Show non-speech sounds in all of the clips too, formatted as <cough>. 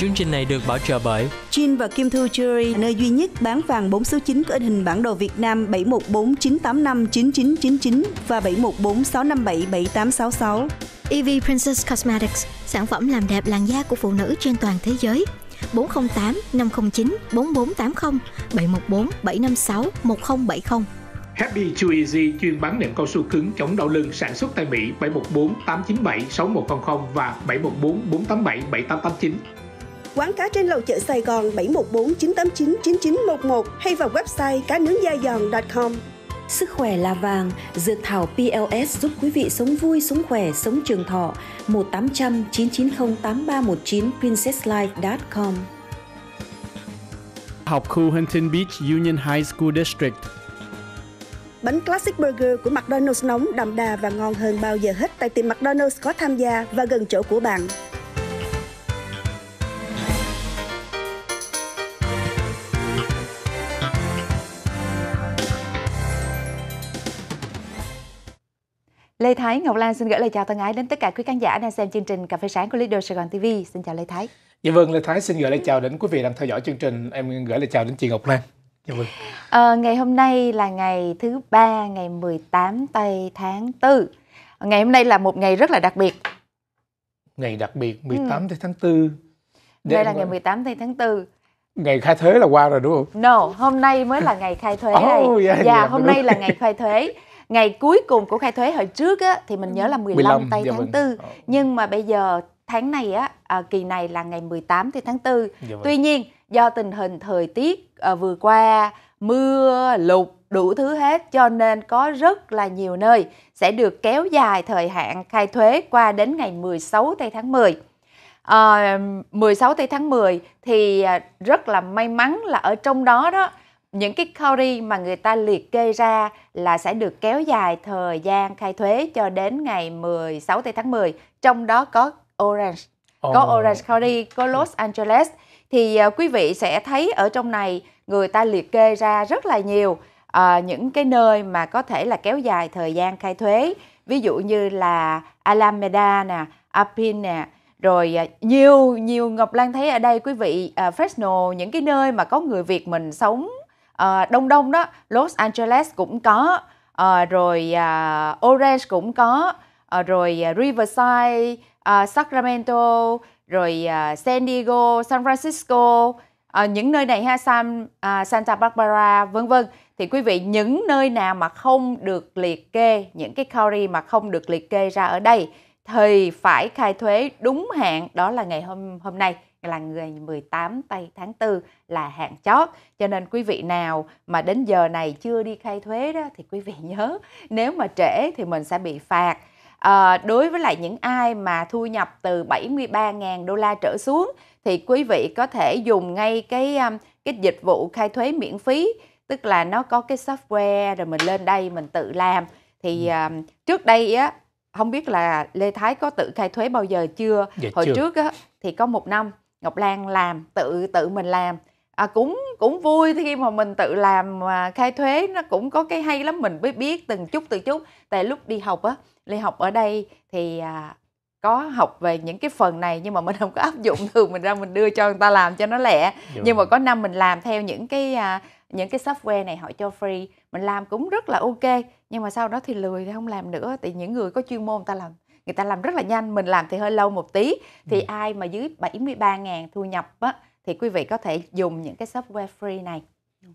Chương trình này được bảo trợ bởi Chin và Kim thư Jewelry, nơi duy nhất bán vàng 4 số 9 có in hình bản đồ Việt Nam 714 985 9999 và 714 657 7866. EV Princess Cosmetics, sản phẩm làm đẹp làn da của phụ nữ trên toàn thế giới. 408 509 4480 714 756 1070. Happy Too Easy chuyên bán nệm cao su cứng chống đau lưng sản xuất tại Mỹ 714 897 6100 và 714 487 7889 quán cá trên lầu chợ Sài Gòn 714 989 9911 hay vào website cá nướng da giòn.com. Sức khỏe là vàng, dược thảo PLS giúp quý vị sống vui, sống khỏe, sống trường thọ. 1800 990 8319 princesslife.com Học khu Huntington Beach Union High School District Bánh Classic Burger của McDonald's nóng, đậm đà và ngon hơn bao giờ hết tại tiệm McDonald's có tham gia và gần chỗ của bạn. Lê Thái Ngọc Lan xin gửi lời chào thân ái đến tất cả quý khán giả đang xem chương trình Cà phê sáng của Lido Sài Gòn TV. Xin chào Lê Thái. Dạ vâng, Lê Thái xin gửi lời chào đến quý vị đang theo dõi chương trình. Em gửi lời chào đến chị Ngọc Lan. Dạ vâng. À, ngày hôm nay là ngày thứ ba, ngày 18 tây tháng 4. Ngày hôm nay là một ngày rất là đặc biệt. Ngày đặc biệt 18 ừ. tháng 4. đây là ngày 18 tháng 4 ngày khai thuế là qua rồi đúng không? No, hôm nay mới là ngày khai thuế <laughs> oh, đây. Yeah, yeah, dạ, dạ, hôm nay là ngày khai thuế ngày cuối cùng của khai thuế hồi trước á, thì mình nhớ là 15, 15 tây dạ tháng vâng. 4 ờ. nhưng mà bây giờ tháng này á à, kỳ này là ngày 18 tây tháng 4 dạ vâng. tuy nhiên do tình hình thời tiết à, vừa qua mưa lụt đủ thứ hết cho nên có rất là nhiều nơi sẽ được kéo dài thời hạn khai thuế qua đến ngày 16 tây tháng 10 à, 16 tây tháng 10 thì à, rất là may mắn là ở trong đó đó những cái query mà người ta liệt kê ra là sẽ được kéo dài thời gian khai thuế cho đến ngày 16 tháng 10, trong đó có Orange, oh. có Orange County, có Los Angeles thì uh, quý vị sẽ thấy ở trong này người ta liệt kê ra rất là nhiều uh, những cái nơi mà có thể là kéo dài thời gian khai thuế, ví dụ như là Alameda nè, Alpine nè, rồi ờ, nhiều nhiều ngọc lan thấy ở đây quý vị uh, Fresno những cái nơi mà có người Việt mình sống à, đông đông đó Los Angeles cũng có à, rồi à, Orange cũng có à, rồi à, Riverside à, Sacramento rồi à, San Diego San Francisco à, những nơi này ha San à, Santa Barbara vân vân thì quý vị những nơi nào mà không được liệt kê những cái county mà không được liệt kê ra ở đây thì phải khai thuế đúng hạn đó là ngày hôm hôm nay là ngày 18 tây tháng 4 là hạn chót. Cho nên quý vị nào mà đến giờ này chưa đi khai thuế đó thì quý vị <laughs> nhớ nếu mà trễ thì mình sẽ bị phạt. À, đối với lại những ai mà thu nhập từ 73.000 đô la trở xuống thì quý vị có thể dùng ngay cái um, cái dịch vụ khai thuế miễn phí tức là nó có cái software rồi mình lên đây mình tự làm thì ừ. Um, trước đây á không biết là Lê Thái có tự khai thuế bao giờ chưa dạ, hồi chưa. trước á thì có một năm Ngọc Lan làm tự tự mình làm à, cũng cũng vui khi mà mình tự làm à, khai thuế nó cũng có cái hay lắm mình mới biết từng chút từng chút tại lúc đi học á đi học ở đây thì à, có học về những cái phần này nhưng mà mình không có áp dụng thường mình ra mình đưa cho người ta làm cho nó lẹ Đúng. nhưng mà có năm mình làm theo những cái à, những cái software này họ cho free mình làm cũng rất là ok nhưng mà sau đó thì lười thì không làm nữa thì những người có chuyên môn người ta làm người ta làm rất là nhanh mình làm thì hơi lâu một tí thì ừ. ai mà dưới 73 ngàn thu nhập á, thì quý vị có thể dùng những cái software free này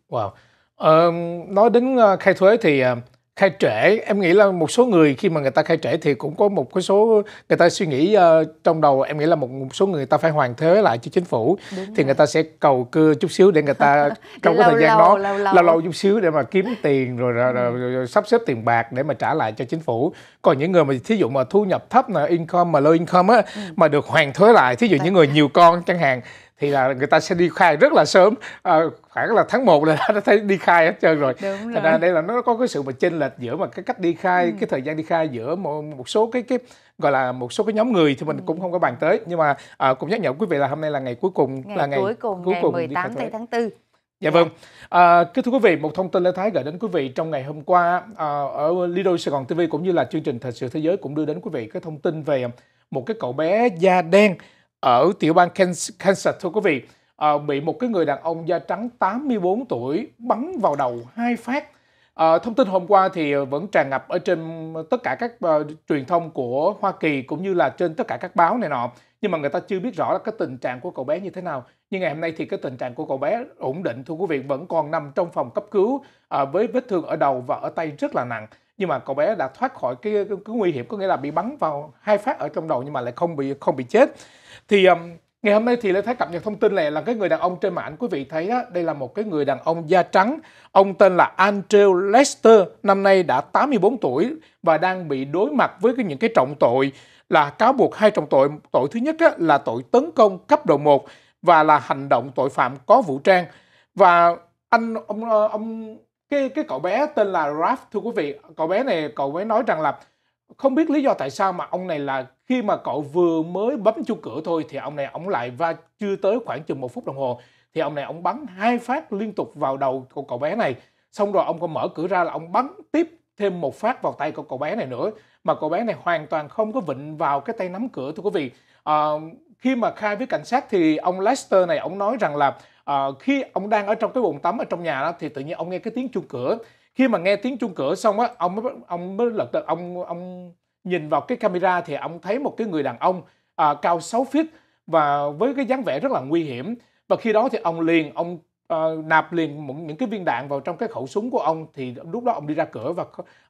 wow um, nói đến ờ, khai thuế thì ờ, khai trễ em nghĩ là một số người khi mà người ta khai trễ thì cũng có một cái số người ta suy nghĩ uh, trong đầu em nghĩ là một, một số người, người ta phải hoàn thuế lại cho chính phủ Đúng thì rồi. người ta sẽ cầu cưa chút xíu để người ta <laughs> trong cái thời gian lâu, đó lâu lâu. lâu lâu chút xíu để mà kiếm tiền rồi, rồi, rồi, ừ. rồi, rồi sắp xếp tiền bạc để mà trả lại cho chính phủ còn những người mà thí dụ mà thu nhập thấp là income mà low income á ừ. mà được hoàn thuế lại thí dụ những người <laughs> nhiều con chẳng hạn thì là người ta sẽ đi khai rất là sớm à, khoảng là tháng 1 là <laughs> đã thấy đi khai hết trơn rồi. Đúng Thành ra đây là nó có cái sự mà chênh lệch giữa mà cái cách đi khai, ừ. cái thời gian đi khai giữa một, một số cái cái gọi là một số cái nhóm người thì mình ừ. cũng không có bàn tới nhưng mà à, cũng nhắc nhở quý vị là hôm nay là ngày cuối cùng ngày là ngày cuối cùng cuối ngày cùng 18 tháng 4. Dạ vâng. À, kính thưa quý vị, một thông tin Lê Thái gửi đến quý vị trong ngày hôm qua à, ở Lido Sài Gòn TV cũng như là chương trình Thật sự Thế giới cũng đưa đến quý vị cái thông tin về một cái cậu bé da đen ở tiểu bang Kansas thưa quý vị à, bị một cái người đàn ông da trắng 84 tuổi bắn vào đầu hai phát. À, thông tin hôm qua thì vẫn tràn ngập ở trên tất cả các uh, truyền thông của Hoa Kỳ cũng như là trên tất cả các báo này nọ. Nhưng mà người ta chưa biết rõ là cái tình trạng của cậu bé như thế nào. Nhưng ngày hôm nay thì cái tình trạng của cậu bé ổn định thưa quý vị vẫn còn nằm trong phòng cấp cứu à, với vết thương ở đầu và ở tay rất là nặng nhưng mà cậu bé đã thoát khỏi cái, cái, cái nguy hiểm có nghĩa là bị bắn vào hai phát ở trong đầu nhưng mà lại không bị không bị chết thì um, ngày hôm nay thì lại thấy cập nhật thông tin này là cái người đàn ông trên mạng quý vị thấy đó đây là một cái người đàn ông da trắng ông tên là Andrew Lester năm nay đã 84 tuổi và đang bị đối mặt với cái, những cái trọng tội là cáo buộc hai trọng tội tội thứ nhất là tội tấn công cấp độ 1 và là hành động tội phạm có vũ trang và anh ông ông cái cái cậu bé tên là Ralph thưa quý vị cậu bé này cậu bé nói rằng là không biết lý do tại sao mà ông này là khi mà cậu vừa mới bấm chuông cửa thôi thì ông này ông lại va chưa tới khoảng chừng một phút đồng hồ thì ông này ông bắn hai phát liên tục vào đầu của cậu bé này xong rồi ông còn mở cửa ra là ông bắn tiếp thêm một phát vào tay của cậu bé này nữa mà cậu bé này hoàn toàn không có vịnh vào cái tay nắm cửa thưa quý vị à, khi mà khai với cảnh sát thì ông Lester này ông nói rằng là à, khi ông đang ở trong cái bồn tắm ở trong nhà đó thì tự nhiên ông nghe cái tiếng chuông cửa khi mà nghe tiếng chuông cửa xong á ông mới ông mới lật đật ông ông nhìn vào cái camera thì ông thấy một cái người đàn ông à, cao 6 feet và với cái dáng vẻ rất là nguy hiểm và khi đó thì ông liền ông uh, nạp liền một, những cái viên đạn vào trong cái khẩu súng của ông thì lúc đó ông đi ra cửa và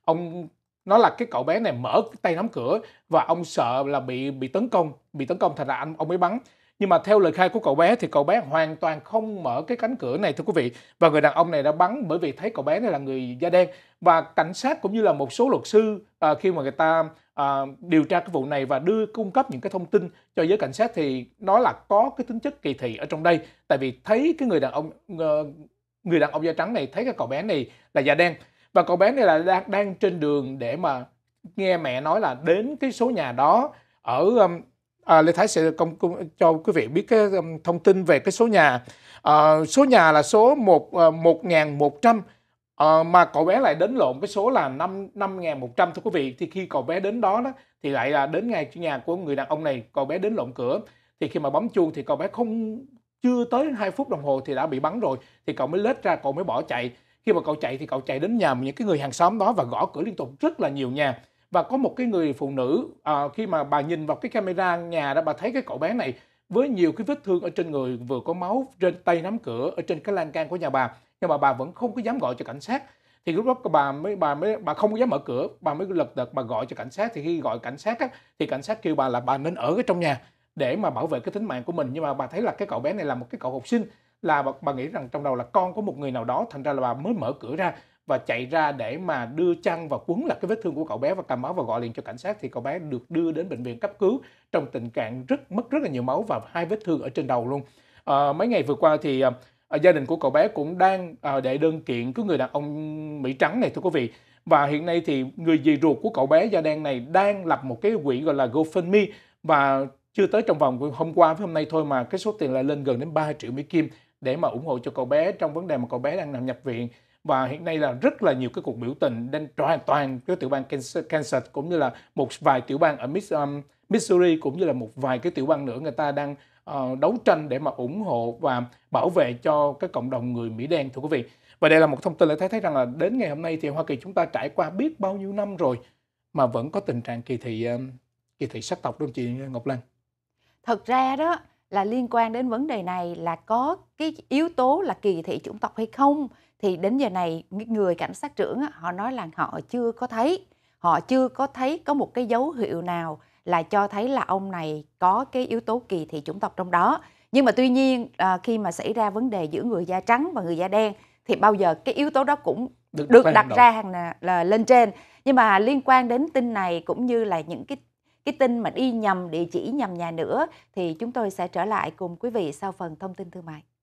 ông nó là cái cậu bé này mở tay nắm cửa và ông sợ là bị bị tấn công bị tấn công thành ra anh ông mới bắn nhưng mà theo lời khai của cậu bé thì cậu bé hoàn toàn không mở cái cánh cửa này thưa quý vị và người đàn ông này đã bắn bởi vì thấy cậu bé này là người da đen và cảnh sát cũng như là một số luật sư à, khi mà người ta à, điều tra cái vụ này và đưa cung cấp những cái thông tin cho giới cảnh sát thì nó là có cái tính chất kỳ thị ở trong đây tại vì thấy cái người đàn ông ờ, người đàn ông da trắng này thấy cái cậu bé này là da đen và cậu bé này là đang đang trên đường để mà nghe mẹ nói là đến cái số nhà đó ở à, Lê Thái sẽ công, công, cho quý vị biết cái um, thông tin về cái số nhà. À, số nhà là số 1 1100 à, mà cậu bé lại đến lộn cái số là 5 5100 thưa quý vị. Thì khi cậu bé đến đó đó thì lại là đến ngay nhà của người đàn ông này, cậu bé đến lộn cửa. Thì khi mà bấm chuông thì cậu bé không chưa tới 2 phút đồng hồ thì đã bị bắn rồi thì cậu mới lết ra cậu mới bỏ chạy khi mà cậu chạy thì cậu chạy đến nhà những cái người hàng xóm đó và gõ cửa liên tục rất là nhiều nhà và có một cái người phụ nữ à, khi mà bà nhìn vào cái camera nhà đó bà thấy cái cậu bé này với nhiều cái vết thương ở trên người vừa có máu trên tay nắm cửa ở trên cái lan can của nhà bà nhưng mà bà vẫn không có dám gọi cho cảnh sát thì lúc đó bà mới bà mới bà không có dám mở cửa bà mới lật đật bà gọi cho cảnh sát thì khi gọi cảnh sát á, thì cảnh sát kêu bà là bà nên ở cái trong nhà để mà bảo vệ cái tính mạng của mình nhưng mà bà thấy là cái cậu bé này là một cái cậu học sinh là bà, bà nghĩ rằng trong đầu là con của một người nào đó thành ra là bà mới mở cửa ra và chạy ra để mà đưa chăn và quấn lại cái vết thương của cậu bé và cầm máu và gọi liền cho cảnh sát thì cậu bé được đưa đến bệnh viện cấp cứu trong tình trạng rất mất rất là nhiều máu và hai vết thương ở trên đầu luôn à, mấy ngày vừa qua thì à, gia đình của cậu bé cũng đang à, đệ đơn kiện cứ người đàn ông mỹ trắng này thưa quý vị và hiện nay thì người dì ruột của cậu bé da đen này đang lập một cái quỹ gọi là GoFundMe và chưa tới trong vòng hôm qua với hôm nay thôi mà cái số tiền lại lên gần đến 3 triệu Mỹ Kim để mà ủng hộ cho cậu bé trong vấn đề mà cậu bé đang nằm nhập viện và hiện nay là rất là nhiều cái cuộc biểu tình đang hoàn toàn cái tiểu bang Kansas cũng như là một vài tiểu bang ở um, Missouri cũng như là một vài cái tiểu bang nữa người ta đang uh, đấu tranh để mà ủng hộ và bảo vệ cho cái cộng đồng người Mỹ đen thưa quý vị. Và đây là một thông tin để thấy thấy rằng là đến ngày hôm nay thì Hoa Kỳ chúng ta trải qua biết bao nhiêu năm rồi mà vẫn có tình trạng kỳ thị um, kỳ thị sắc tộc đúng không chị Ngọc Lan? Thật ra đó là liên quan đến vấn đề này là có cái yếu tố là kỳ thị chủng tộc hay không thì đến giờ này người cảnh sát trưởng họ nói là họ chưa có thấy họ chưa có thấy có một cái dấu hiệu nào là cho thấy là ông này có cái yếu tố kỳ thị chủng tộc trong đó nhưng mà tuy nhiên à, khi mà xảy ra vấn đề giữa người da trắng và người da đen thì bao giờ cái yếu tố đó cũng được, được đặt ra hàng là, là lên trên nhưng mà liên quan đến tin này cũng như là những cái cái tin mà đi nhầm địa chỉ nhầm nhà nữa thì chúng tôi sẽ trở lại cùng quý vị sau phần thông tin thương mại